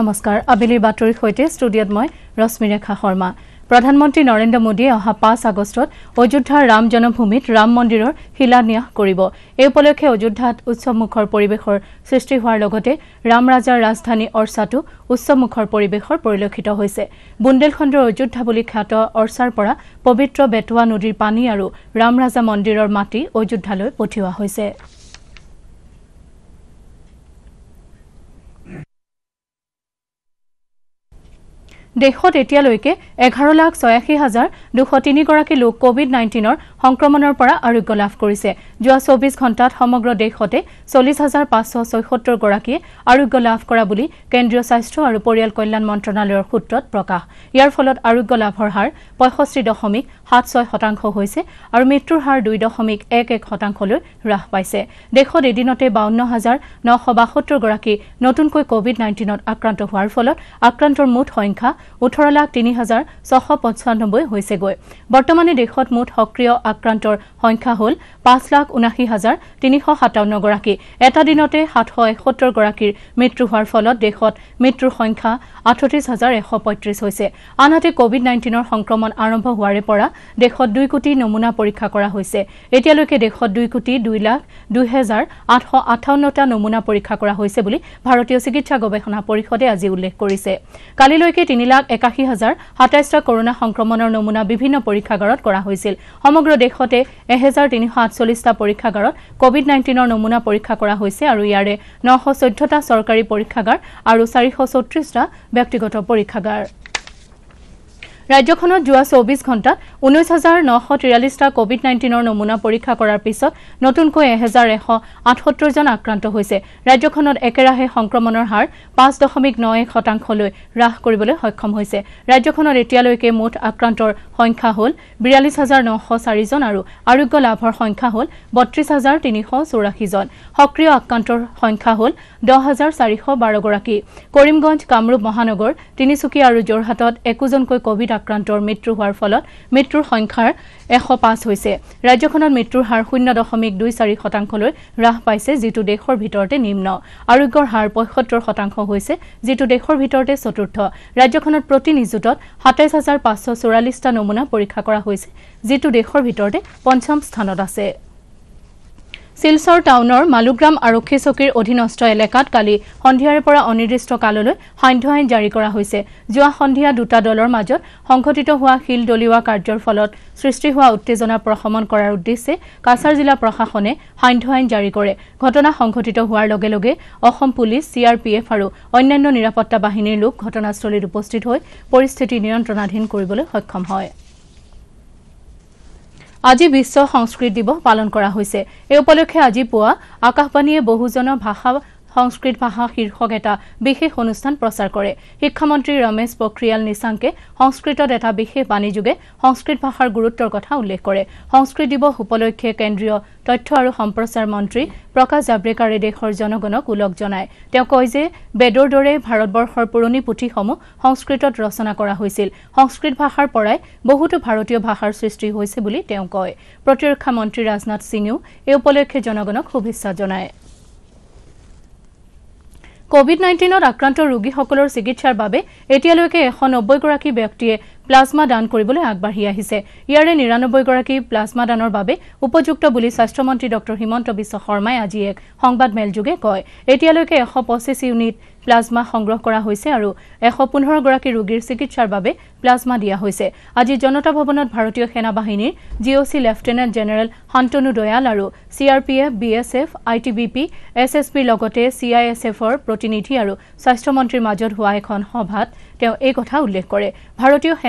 নমস্কাৰ আবেলিৰ বাতৰিৰ সৈতে ষ্টুডিঅ'ত মই ৰশ্মিৰেখা শৰ্মা প্ৰধানমন্ত্ৰী নৰেন্দ্ৰ মোদীয়ে অহা পাঁচ আগষ্টত অযোধ্যাৰ ৰাম জনমভূমিত ৰাম মন্দিৰৰ শিলান্যাস কৰিব এই উপলক্ষে অযোধ্যাত উৎসৱমুখৰ পৰিৱেশৰ সৃষ্টি হোৱাৰ লগতে ৰামৰাজাৰ ৰাজধানী অৰ্চাটো উৎসৱমুখৰ পৰিৱেশৰ পৰিলক্ষিত হৈছে বুন্দেলখণ্ডৰ অযোধ্যা বুলি খ্যাত অৰ্চাৰ পৰা পবিত্ৰ বেটোৱা নদীৰ পানী আৰু ৰামৰাজা মন্দিৰৰ মাটি অযোধ্যালৈ পঠিওৱা হৈছে দেশত এতিয়ালৈকে এঘাৰ লাখ ছয়াশী হাজাৰ দুশ তিনিগৰাকী লোক কোভিড নাইণ্টিনৰ সংক্ৰমণৰ পৰা আৰোগ্য লাভ কৰিছে যোৱা চৌবিছ ঘণ্টাত সমগ্ৰ দেশতে চল্লিছ হাজাৰ পাঁচশ ছয়সত্তৰগৰাকীয়ে আৰোগ্য লাভ কৰা বুলি কেন্দ্ৰীয় স্বাস্থ্য আৰু পৰিয়াল কল্যাণ মন্ত্ৰণালয়ৰ সূত্ৰত প্ৰকাশ ইয়াৰ ফলত আৰোগ্য লাভৰ হাৰ পঁয়ষষ্ঠি দশমিক সাত ছয় শতাংশ হৈছে আৰু মৃত্যুৰ হাৰ দুই দশমিক এক এক শতাংশলৈ হ্ৰাস পাইছে দেশত এদিনতে বাৱন্ন হাজাৰ নশ বাসত্তৰগৰাকী নতুনকৈ কোভিড নাইণ্টিনত আক্ৰান্ত হোৱাৰ ফলত আক্ৰান্তৰ মুঠ সংখ্যা ওঠৰ লাখ তিনি হাজাৰ ছশ পঞ্চানব্বৈ হৈছেগৈ বৰ্তমানে দেশত মুঠ সক্ৰিয় আক্ৰান্তৰ সংখ্যা হ'ল পাঁচ লাখ ঊনাশী হাজাৰ তিনিশ সাতাৱন্নগৰাকী এটা দিনতে সাতশ এসত্তৰগৰাকীৰ মৃত্যু হোৱাৰ ফলত দেশত মৃত্যুৰ সংখ্যা আঠত্ৰিছ হাজাৰ এশ পঁয়ত্ৰিছ হৈছে আনহাতে কোভিড নাইণ্টিনৰ সংক্ৰমণ আৰম্ভ হোৱাৰে পৰা দেশত দুই কোটি নমুনা পৰীক্ষা কৰা হৈছে এতিয়ালৈকে দেশত দুই কোটি দুই লাখ দুহেজাৰ আঠশ আঠাৱন্নটা নমুনা পৰীক্ষা কৰা হৈছে বুলি ভাৰতীয় চিকিৎসা গৱেষণা পৰিষদে আজি উল্লেখ কৰিছে কালিলৈকে তিনি লাখ লাখ একাশী হাজাৰ সাতাইশটা কৰোণা সংক্ৰমণৰ নমুনা বিভিন্ন পৰীক্ষাগাৰত কৰা হৈছিল সমগ্ৰ দেশতে এহেজাৰ তিনিশ আঠচল্লিছটা পৰীক্ষাগাৰত কোভিড নাইণ্টিনৰ নমুনা পৰীক্ষা কৰা হৈছে আৰু ইয়াৰে নশ চৈধ্যটা চৰকাৰী পৰীক্ষাগাৰ আৰু চাৰিশ চৌত্ৰিশটা ব্যক্তিগত পৰীক্ষাগাৰ ৰাজ্যখনত যোৱা চৌবিছ ঘণ্টাত ঊনৈছ হাজাৰ নশ তিৰাল্লিছটা কোভিড নাইণ্টিনৰ নমুনা পৰীক্ষা কৰাৰ পিছত নতুনকৈ এহেজাৰ এশ আঠসত্তৰজন আক্ৰান্ত হৈছে ৰাজ্যখনত একেৰাহে সংক্ৰমণৰ হাৰ পাঁচ দশমিক ন এক শতাংশলৈ হ্ৰাস কৰিবলৈ সক্ষম হৈছে ৰাজ্যখনত এতিয়ালৈকে মুঠ আক্ৰান্তৰ সংখ্যা হ'ল বিয়াল্লিছ হাজাৰ নশ চাৰিজন আৰু আৰোগ্য লাভৰ সংখ্যা হ'ল বত্ৰিছ হাজাৰ তিনিশ চৌৰাশীজন সক্ৰিয় আক্ৰান্তৰ সংখ্যা হ'ল দহ হাজাৰ চাৰিশ বাৰগৰাকী কৰিমগঞ্জ কামৰূপ মহানগৰ তিনিচুকীয়া আৰু যোৰহাটত একোজনকৈ কোভিড আক্ৰান্তৰ মৃত্যু হোৱাৰ ফলত মৃত্যুৰ সংখ্যা এশ পাঁচ হৈছে ৰাজ্যখনত মৃত্যুৰ হাৰ শূন্য দশমিক দুই চাৰি শতাংশলৈ হ্ৰাস পাইছে যিটো দেশৰ ভিতৰতে নিম্ন আৰোগ্যৰ হাৰ পঁয়সত্তৰ শতাংশ হৈছে যিটো দেশৰ ভিতৰতে চতুৰ্থ ৰাজ্যখনত প্ৰতি নিযুতত সাতাইছ হাজাৰ পাঁচশ চৌৰাল্লিছটা নমুনা পৰীক্ষা কৰা হৈছে যিটো দেশৰ ভিতৰতে পঞ্চম স্থানত আছে শিলচৰ টাউনৰ মালুগ্ৰাম আৰক্ষী চকীৰ অধীনস্থ এলেকাত কালি সন্ধিয়াৰে পৰা অনিৰ্দিষ্টকাললৈ সান্ধ্য আইন জাৰি কৰা হৈছে যোৱা সন্ধিয়া দুটা দলৰ মাজত সংঘটিত হোৱা শিল দলিওৱা কাৰ্যৰ ফলত সৃষ্টি হোৱা উত্তেজনা প্ৰশমন কৰাৰ উদ্দেশ্যে কাছাৰ জিলা প্ৰশাসনে সান্ধ্য আইন জাৰি কৰে ঘটনা সংঘটিত হোৱাৰ লগে লগে Assam police C R P F আৰু অন্যান্য নিৰাপত্তা বাহিনীৰ লোক ঘটনাস্থলীত উপস্থিত হৈ পৰিস্থিতি নিয়ন্ত্ৰণাধীন কৰিবলৈ সক্ষম হয় আজি বিশ্ব সংস্কৃত দিৱস পালন কৰা হৈছে এই উপলক্ষে আজি পুৱা আকাশবাণীয়ে বহুজন ভাষা সংস্কৃত ভাষা শীৰ্ষক এটা বিশেষ অনুষ্ঠান প্ৰচাৰ কৰে শিক্ষামন্ত্ৰী ৰমেশ পখৰিয়াল নিচাংকে সংস্কৃতত এটা বিশেষ বাণীযোগে সংস্কৃত ভাষাৰ গুৰুত্বৰ কথা উল্লেখ কৰে সংস্কৃত দিৱস উপলক্ষে কেন্দ্ৰীয় তথ্য আৰু সম্প্ৰচাৰ মন্ত্ৰী প্ৰকাশ জাভ্ৰেকাৰে দেশৰ জনগণক ওলগ জনায় তেওঁ কয় যে বেদৰ দৰে ভাৰতবৰ্ষৰ পুৰণি পুথিসমূহ সংস্কৃতত ৰচনা কৰা হৈছিল সংস্কৃত ভাষাৰ পৰাই বহুতো ভাৰতীয় ভাষাৰ সৃষ্টি হৈছে বুলি তেওঁ কয় প্ৰতিৰক্ষা মন্ত্ৰী ৰাজনাথ সিঙেও এই উপলক্ষে জনগণক শুভেচ্ছা জনায় কোভিড নাইণ্টিনত আক্ৰান্ত ৰোগীসকলৰ চিকিৎসাৰ বাবে এতিয়ালৈকে এশ নব্বৈগৰাকী ব্যক্তিয়ে প্লাজমা দান কৰিবলৈ আগবাঢ়ি আহিছে ইয়াৰে নিৰানব্বৈগৰাকী প্লাজমা দানৰ বাবে উপযুক্ত বুলি স্বাস্থ্যমন্ত্ৰী ড হিমন্ত বিশ্ব শৰ্মাই আজি এক সংবাদমেলযোগে কয় এতিয়ালৈকে এশ পঁচিছ ইউনিট প্লাজমা সংগ্ৰহ কৰা হৈছে আৰু এশ পোন্ধৰগৰাকী ৰোগীৰ চিকিৎসাৰ বাবে প্লাজমা দিয়া হৈছে আজি জনতা ভৱনত ভাৰতীয় সেনাবাহিনীৰ G O' C lieutenant general Shantanu Dayal আৰু C R P F B S F I T B P S S পিৰ লগতে চি আই এছ এফৰ প্ৰতিনিধি আৰু স্বাস্থ্যমন্ত্ৰীৰ মাজত হোৱা এখন সভাত তেওঁ এই কথা উল্লেখ কৰে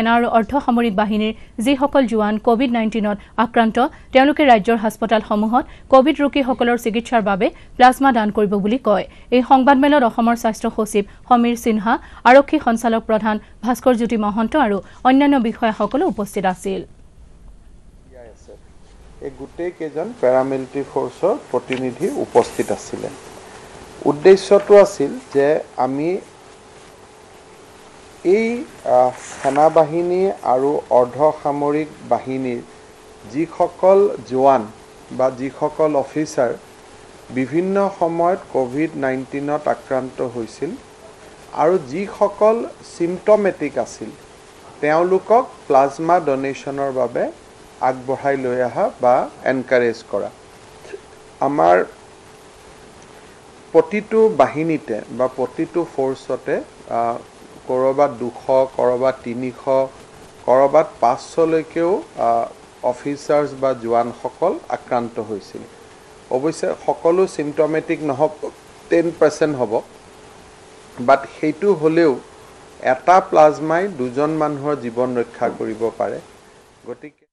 সেনা আৰু অৰ্ধসামৰিক বাহিনীৰ যিসকল জোৱান কোভিড নাইণ্টিনত আক্ৰান্ত তেওঁলোকে ৰাজ্যৰ হাস্পতালসমূহত কোভিড ৰোগীসকলৰ চিকিৎসাৰ বাবে প্লাজমা দান কৰিব বুলি কয় এই সংবাদমেলত অসমৰ স্বাস্থ্য সচিব সমীৰ সিনহা আৰক্ষী সঞ্চালক প্ৰধান ভাস্কৰ জ্যোতি মহন্ত আৰু অন্যান্য বিষয়াসকলো উপস্থিত আছিল এই গোটেইকেইজন পেৰামিলিটেৰী ফৰ্চৰ প্ৰতিনিধি উপস্থিত আছিলে উদ্দেশ্যটো আছিল যে আমি এই সেনাবাহিনী আৰু অৰ্ধ সামৰিক বাহিনীৰ যিসকল জোৱান বা যিসকল অফিচাৰ বিভিন্ন সময়ত ক'ভিড নাইণ্টিনত আক্ৰান্ত হৈছিল আৰু যিসকল চিমটমেটিক আছিল তেওঁলোকক প্লাজমা ডনেশ্যনৰ বাবে আগবঢ়াই লৈ অহা বা এনকাৰেজ কৰা আমাৰ প্ৰতিটো বাহিনীতে বা প্ৰতিটো ফ'ৰ্চতে ক'ৰবাত দুশ ক'ৰবাত তিনিশ ক'ৰবাত পাঁচশলৈকেও অফিচাৰ্ছ বা জোৱানসকল আক্ৰান্ত হৈছিল অৱশ্যে সকলো চিমটমেটিক নহ'ব টেন পাৰ্চেণ্ট হ'ব বাট সেইটো হ'লেও এটা প্লাজমাই দুজন মানুহৰ জীৱন ৰক্ষা কৰিব পাৰে গতিকে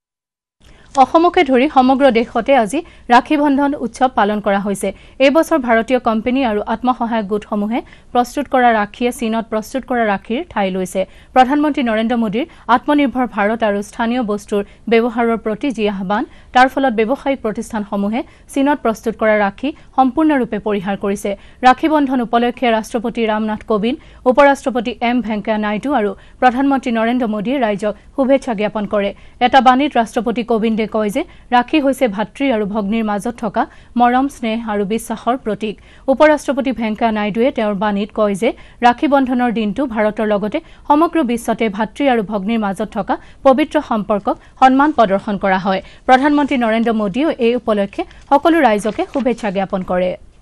অসমকে ধৰি সমগ্ৰ দেশতে আজি ৰাখী বন্ধন উৎসৱ পালন কৰা হৈছে এইবছৰ ভাৰতীয় কোম্পানী আৰু আত্মসহায়ক গোটসমূহে প্ৰস্তুত কৰা ৰাখীয়ে চীনত প্ৰস্তুত কৰা ৰাখীৰ ঠাই লৈছে প্ৰধানমন্ত্ৰী নৰেন্দ্ৰ মোদীৰ আত্মনিৰ্ভৰ ভাৰত আৰু স্থানীয় বস্তুৰ ব্যৱহাৰৰ প্ৰতি যি আহান তাৰ ফলত ব্যৱসায়িক প্ৰতিষ্ঠানসমূহে চীনত প্ৰস্তুত কৰা ৰাখী সম্পূৰ্ণৰূপে পৰিহাৰ কৰিছে ৰাখী বন্ধন উপলক্ষে ৰাষ্ট্ৰপতি ৰামনাথ কোবিন্দ উপ ৰাষ্ট্ৰপতি এম ভেংকায়া নাইডু আৰু প্ৰধানমন্ত্ৰী নৰেন্দ্ৰ মোদীয়ে ৰাইজক শুভেচ্ছা জ্ঞাপন কৰে এটা বাণীত ৰাষ্ট্ৰপতি কোবিন্দে শ্ৰীমোদীয়ে কয় যে ৰাখী হৈছে ভাতৃ আৰু ভগ্নীৰ মাজত থকা মৰম স্নেহ আৰু বিশ্বাসৰ প্ৰতীক উপ উপৰাষ্ট্ৰপতি ভেংকায়া নাইডুৱে তেওঁৰ বাণীত কয় যে ৰাখী বন্ধনৰ দিনটো ভাৰতৰ লগতে সমগ্ৰ বিশ্বতে ভাতৃ আৰু ভগ্নীৰ মাজত থকা পবিত্ৰ সম্পৰ্কক সন্মান প্ৰদৰ্শন কৰা হয় প্ৰধানমন্ত্ৰী নৰেন্দ্ৰ মোদীয়েও এই উপলক্ষে সকলো ৰাইজকে শুভেচ্ছা জ্ঞাপন কৰিছে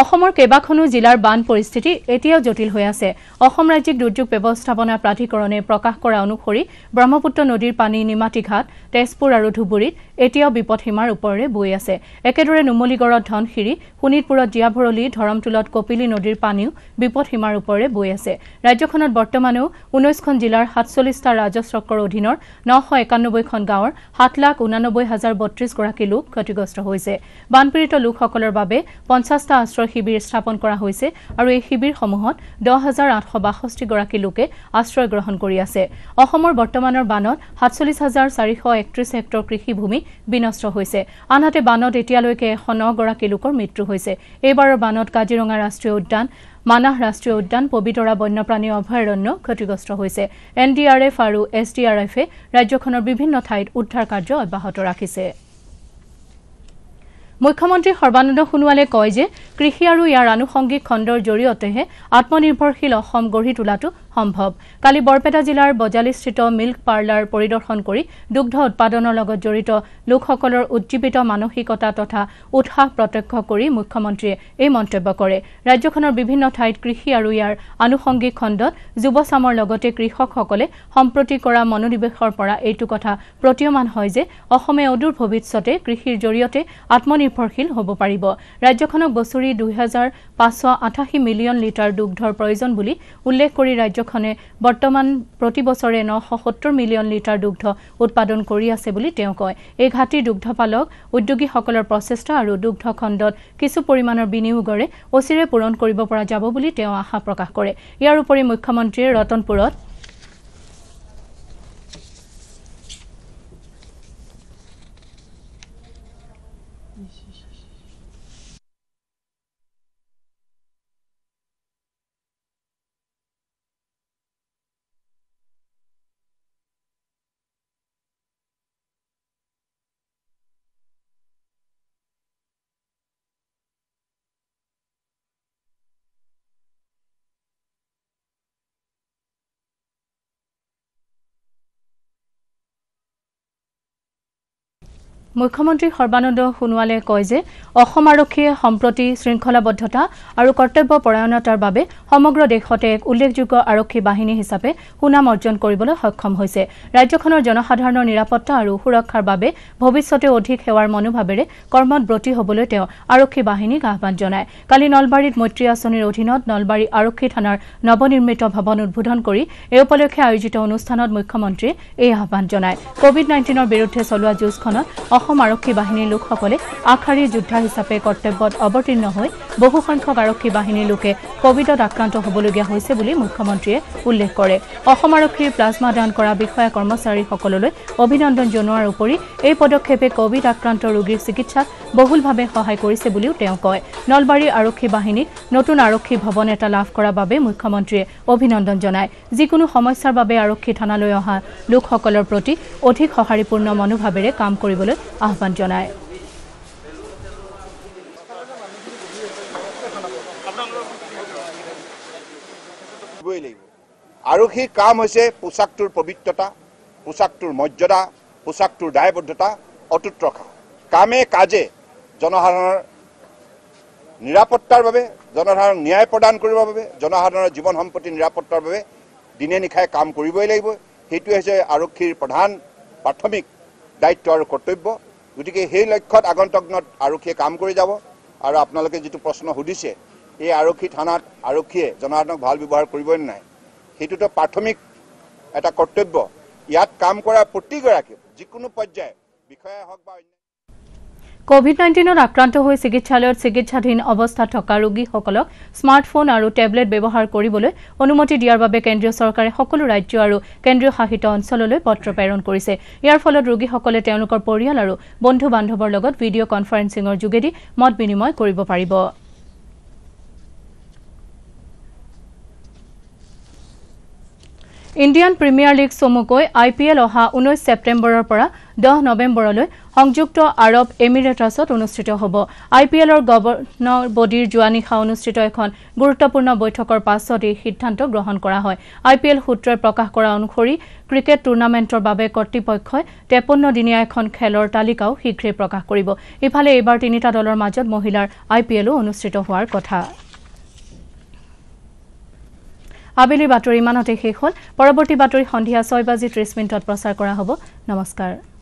অসমৰ কেইবাখনো জিলাৰ বান পৰিস্থিতি এতিয়াও জটিল হৈ আছে অসম ৰাজ্যিক দুৰ্যোগ ব্যৱস্থাপনা প্ৰাধিকৰণে প্ৰকাশ কৰা অনুসৰি ব্ৰহ্মপুত্ৰ নদীৰ পানী নিমাতীঘাট তেজপুৰ আৰু ধুবুৰীত এতিয়াও বিপদসীমাৰ ওপৰেৰে বৈ আছে একেদৰে নুমলীগড়ত ধনশিৰি শোণিতপুৰত জীয়াভৰলি ধৰমটোলত কপিলি নদীৰ পানীও বিপদসীমাৰ ওপৰেৰে বৈ আছে ৰাজ্যখনত বৰ্তমানেও ঊনৈছখন জিলাৰ সাতচল্লিছটা ৰাজচক্ৰৰ অধীনৰ নশ একানব্বৈখন গাঁৱৰ সাত লাখ ঊনানব্বৈ হাজাৰ বত্ৰিশগৰাকী লোক ক্ষতিগ্ৰস্ত হৈছে বানপীড়িত লোকসকলৰ বাবে পঞ্চাছটা আশ্ৰয় আশ্ৰয় শিবিৰ স্থাপন কৰা হৈছে আৰু এই শিবিৰসমূহত দহ হাজাৰ আঠশ বাষষ্ঠিগৰাকী লোকে আশ্ৰয় গ্ৰহণ কৰি আছে অসমৰ বৰ্তমানৰ বানত সাতচল্লিছ হাজাৰ চাৰিশ একত্ৰিছ হেক্টৰ কৃষিভূমি বিনষ্ট হৈছে আনহাতে বানত এতিয়ালৈকে এশ নগৰাকী লোকৰ মৃত্যু হৈছে এইবাৰৰ বানত কাজিৰঙা ৰাষ্ট্ৰীয় উদ্যান মানাহ ৰাষ্ট্ৰীয় উদ্যান পবিতৰা বন্যপ্ৰাণী অভয়াৰণ্য ক্ষতিগ্ৰস্ত হৈছে এন ডি আৰ এফ আৰু এছ ডি আৰ এফে ৰাজ্যখনৰ বিভিন্ন ঠাইত উদ্ধাৰ কাৰ্য অব্যাহত ৰাখিছে মুখ্যমন্ত্ৰী সৰ্বানন্দ সোণোৱালে কয় যে কৃষি আৰু ইয়াৰ আনুষংগিক খণ্ডৰ জৰিয়তেহে আত্মনিৰ্ভৰশীল অসম গঢ়ি তোলাটো সম্ভৱ কালি বৰপেটা জিলাৰ বজালিস্থিত মিল্ক পাৰ্লাৰ পৰিদৰ্শন কৰি দুগ্ধ উৎপাদনৰ লগত জড়িত লোকসকলৰ উজ্জীৱিত মানসিকতা তথা উৎসাহ প্ৰত্যক্ষ কৰি মুখ্যমন্ত্ৰীয়ে এই মন্তব্য কৰে ৰাজ্যখনৰ বিভিন্ন ঠাইত কৃষি আৰু ইয়াৰ আনুষংগিক খণ্ডত যুৱচামৰ লগতে কৃষকসকলে সম্প্ৰতি কৰা মনোনিৱেশৰ পৰা এইটো কথা প্ৰতীয়মান হয় যে অসমে অদূৰ ভৱিষ্যতে কৃষিৰ জৰিয়তে আত্মনিৰ্ভৰশীল হ'ব পাৰিব ৰাজ্যখনক বছৰি দুহেজাৰ পাঁচশ আঠাশী মিলিয়ন লিটাৰ দুগ্ধৰ প্ৰয়োজন বুলি উল্লেখ কৰি ৰাজ্য ৰাজ্যখনে বৰ্তমান প্ৰতি বছৰে নশ সত্তৰ মিলিয়ন লিটাৰ দুগ্ধ উৎপাদন কৰি আছে বুলি তেওঁ কয় এই ঘাটিৰ দুগ্ধপালক উদ্যোগীসকলৰ প্ৰচেষ্টা আৰু দুগ্ধ খণ্ডত কিছু পৰিমাণৰ বিনিয়োগৰে অচিৰে পূৰণ কৰিব পৰা যাব বুলি তেওঁ আশা প্ৰকাশ কৰে ইয়াৰ উপৰি মুখ্যমন্ত্ৰীয়ে ৰতনপুৰত মুখ্যমন্ত্ৰী সৰ্বানন্দ সোণোৱালে কয় যে অসম আৰক্ষীয়ে সম্প্ৰতি শৃংখলাবদ্ধতা আৰু কৰ্তব্য পৰায়ণতাৰ বাবে সমগ্ৰ দেশতে এক উল্লেখযোগ্য আৰক্ষী বাহিনী হিচাপে সুনাম অৰ্জন কৰিবলৈ সক্ষম হৈছে ৰাজ্যখনৰ জনসাধাৰণৰ নিৰাপত্তা আৰু সুৰক্ষাৰ বাবে ভৱিষ্যতে অধিক সেৱাৰ মনোভাৱেৰে কৰ্মত ব্ৰতী হবলৈ তেওঁ আৰক্ষী বাহিনীক আহান জনায় কালি নলবাৰীত মৈত্ৰী আঁচনিৰ অধীনত নলবাৰী আৰক্ষী থানাৰ নৱনিৰ্মিত ভৱন উদ্বোধন কৰি এই উপলক্ষে আয়োজিত অনুষ্ঠানত মুখ্যমন্ত্ৰীয়ে এই আহান জনায় কোভিড নাইণ্টিনৰ বিৰুদ্ধে চলোৱা যুঁজখনত অসম আৰক্ষী বাহিনীৰ লোকসকলে আশাৰীৰ যোদ্ধা হিচাপে কৰ্তব্যত অৱতীৰ্ণ হৈ বহুসংখ্যক আৰক্ষী বাহিনীৰ লোকে কভিডত আক্ৰান্ত হ'বলগীয়া হৈছে বুলি মুখ্যমন্ত্ৰীয়ে উল্লেখ কৰে অসম আৰক্ষীৰ প্লাজমা দান কৰা বিষয়া কৰ্মচাৰীসকললৈ অভিনন্দন জনোৱাৰ উপৰি এই পদক্ষেপে কভিড আক্ৰান্ত ৰোগীৰ চিকিৎসাত বহুলভাৱে সহায় কৰিছে বুলিও তেওঁ কয় নলবাৰীৰ আৰক্ষী বাহিনীক নতুন আৰক্ষী ভৱন এটা লাভ কৰাৰ বাবে মুখ্যমন্ত্ৰীয়ে অভিনন্দন জনায় যিকোনো সমস্যাৰ বাবে আৰক্ষী থানালৈ অহা লোকসকলৰ প্ৰতি অধিক সঁহাৰিপূৰ্ণ মনোভাৱেৰে কাম কৰিবলৈ আহ্বান জনায় আৰক্ষীৰ কাম হৈছে পোচাকটোৰ পবিত্ৰতা পোচাকটোৰ মৰ্যাদা পোচাকটোৰ দায়বদ্ধতা অটুট ৰখা কামে কাজে জনসাধাৰণৰ নিৰাপত্তাৰ বাবে জনসাধাৰণক ন্যায় প্ৰদান কৰিবৰ বাবে জনসাধাৰণৰ জীৱন সম্পত্তি নিৰাপত্তাৰ বাবে দিনে নিশাই কাম কৰিবই লাগিব সেইটোৱে হৈছে আৰক্ষীৰ প্ৰধান প্ৰাথমিক দায়িত্ব আৰু কৰ্তব্য গতিকে সেই লক্ষ্যত আগন্তক দিনত আৰক্ষীয়ে কাম কৰি যাব আৰু আপোনালোকে যিটো প্ৰশ্ন সুধিছে এই আৰক্ষী থানাত আৰক্ষীয়ে জনসাধাৰণক ভাল ব্যৱহাৰ কৰিবনে নাই সেইটোতো প্ৰাথমিক এটা কৰ্তব্য ইয়াত কাম কৰা প্ৰতিগৰাকী যিকোনো পৰ্যায়ৰ বিষয়াই হওক বা কোভিড নাইণ্টিনত আক্ৰান্ত হৈ চিকিৎসালয়ত চিকিৎসাধীন অৱস্থাত থকা ৰোগীসকলক স্মাৰ্টফোন আৰু টেবলেট ব্যৱহাৰ কৰিবলৈ অনুমতি দিয়াৰ বাবে কেন্দ্ৰীয় চৰকাৰে সকলো ৰাজ্য আৰু কেন্দ্ৰীয় শাসিত অঞ্চললৈ পত্ৰ প্ৰেৰণ কৰিছে ইয়াৰ ফলত ৰোগীসকলে তেওঁলোকৰ পৰিয়াল আৰু বন্ধু বান্ধৱৰ লগত ভিডিঅ' কনফাৰেন্সিঙৰ যোগেদি মত বিনিময় কৰিব পাৰিব ইণ্ডিয়ান প্ৰিমিয়াৰ লীগ চমুকৈ আই পি এল অহা ঊনৈছ ছেপ্টেম্বৰৰ পৰা দহ নৱেম্বৰলৈ সংযুক্ত আৰব এমিৰেটাছত অনুষ্ঠিত হ'ব আই পি এলৰ গৱৰ্ণৰ বডীৰ যোৱা নিশা অনুষ্ঠিত এখন গুৰুত্বপূৰ্ণ বৈঠকৰ পাছত এই সিদ্ধান্ত গ্ৰহণ কৰা হয় আই পি এল সূত্ৰই প্ৰকাশ কৰা অনুসৰি ক্ৰিকেট টুৰ্ণামেণ্টৰ বাবে কৰ্তৃপক্ষই তেপন্ন দিনীয়া এখন খেলৰ তালিকাও শীঘ্ৰেই প্ৰকাশ কৰিব ইফালে এইবাৰ তিনিটা দলৰ মাজত মহিলাৰ আই পি এলো অনুষ্ঠিত হোৱাৰ কথা আবেলিৰ বাতৰি ইমানতে শেষ হ'ল পৰৱৰ্তী বাতৰি সন্ধিয়া ছয় বাজি ত্ৰিছ মিনিটত প্ৰচাৰ কৰা হ'ব নমস্কাৰ